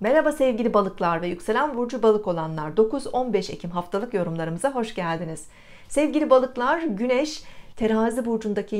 Merhaba sevgili balıklar ve yükselen burcu balık olanlar 9-15 Ekim haftalık yorumlarımıza hoş geldiniz. Sevgili balıklar güneş terazi burcundaki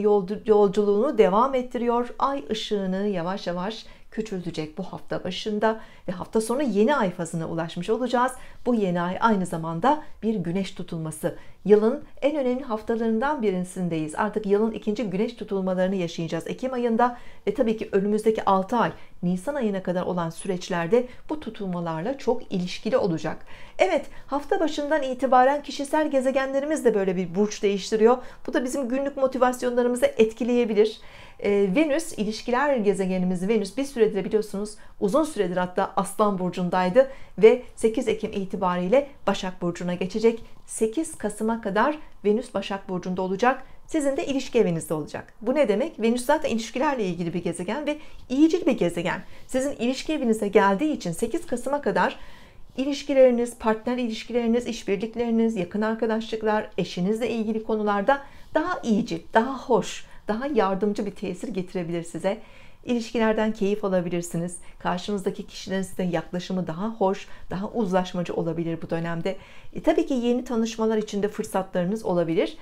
yolculuğunu devam ettiriyor. Ay ışığını yavaş yavaş küçülecek bu hafta başında ve hafta sonu yeni ay fazına ulaşmış olacağız. Bu yeni ay aynı zamanda bir güneş tutulması. Yılın en önemli haftalarından birisindeyiz. Artık yılın ikinci güneş tutulmalarını yaşayacağız Ekim ayında ve tabii ki önümüzdeki 6 ay Nisan ayına kadar olan süreçlerde bu tutulmalarla çok ilişkili olacak. Evet hafta başından itibaren kişisel gezegenlerimiz de böyle bir burç değiştiriyor. Bu da bizim günlük motivasyonlarımızı etkileyebilir e, Venüs ilişkiler gezegenimiz Venüs bir süredir biliyorsunuz uzun süredir hatta Aslan burcundaydı ve 8 Ekim itibariyle Başak burcuna geçecek. 8 Kasım'a kadar Venüs Başak burcunda olacak. Sizin de ilişki evinizde olacak. Bu ne demek? Venüs zaten ilişkilerle ilgili bir gezegen ve iyicil bir gezegen. Sizin ilişki evinize geldiği için 8 Kasım'a kadar ilişkileriniz, partner ilişkileriniz, işbirlikleriniz, yakın arkadaşlıklar, eşinizle ilgili konularda daha iyicil, daha hoş, daha yardımcı bir tesir getirebilir size. İlişkilerden keyif alabilirsiniz. Karşınızdaki kişilerin size yaklaşımı daha hoş, daha uzlaşmacı olabilir bu dönemde. E, tabii ki yeni tanışmalar içinde fırsatlarınız olabilir.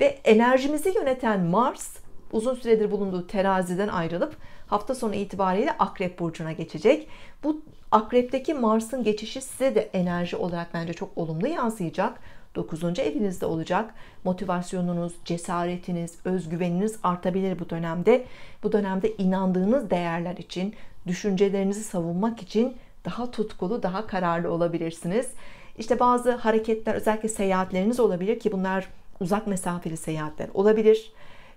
Ve enerjimizi yöneten Mars uzun süredir bulunduğu teraziden ayrılıp hafta sonu itibariyle Akrep Burcu'na geçecek. Bu Akrep'teki Mars'ın geçişi size de enerji olarak bence çok olumlu yansıyacak 9. evinizde olacak. Motivasyonunuz, cesaretiniz, özgüveniniz artabilir bu dönemde. Bu dönemde inandığınız değerler için, düşüncelerinizi savunmak için daha tutkulu, daha kararlı olabilirsiniz. İşte bazı hareketler, özellikle seyahatleriniz olabilir ki bunlar uzak mesafeli seyahatler olabilir.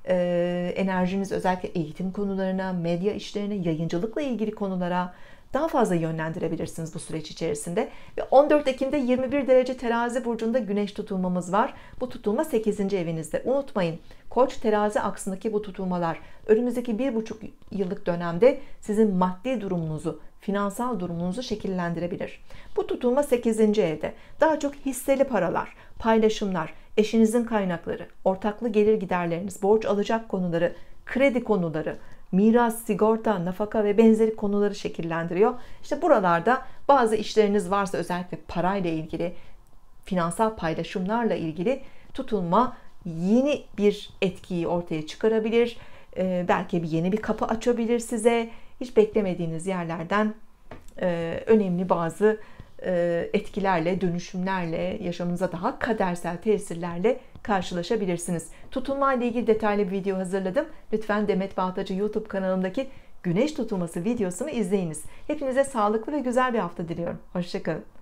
Ee, enerjiniz özellikle eğitim konularına, medya işlerine, yayıncılıkla ilgili konulara, daha fazla yönlendirebilirsiniz bu süreç içerisinde. Ve 14 Ekim'de 21 derece terazi burcunda güneş tutulmamız var. Bu tutulma 8. evinizde. Unutmayın koç terazi aksındaki bu tutulmalar önümüzdeki 1,5 yıllık dönemde sizin maddi durumunuzu, finansal durumunuzu şekillendirebilir. Bu tutulma 8. evde. Daha çok hisseli paralar, paylaşımlar, eşinizin kaynakları, ortaklı gelir giderleriniz, borç alacak konuları, kredi konuları, miras, sigorta, nafaka ve benzeri konuları şekillendiriyor. İşte buralarda bazı işleriniz varsa özellikle parayla ilgili, finansal paylaşımlarla ilgili tutulma yeni bir etkiyi ortaya çıkarabilir. Ee, belki bir yeni bir kapı açabilir size. Hiç beklemediğiniz yerlerden e, önemli bazı e, etkilerle, dönüşümlerle, yaşamınıza daha kadersel tesirlerle karşılaşabilirsiniz. Tutulma ile ilgili detaylı bir video hazırladım. Lütfen Demet Bahtacı YouTube kanalındaki güneş tutulması videosunu izleyiniz. Hepinize sağlıklı ve güzel bir hafta diliyorum. Hoşçakalın.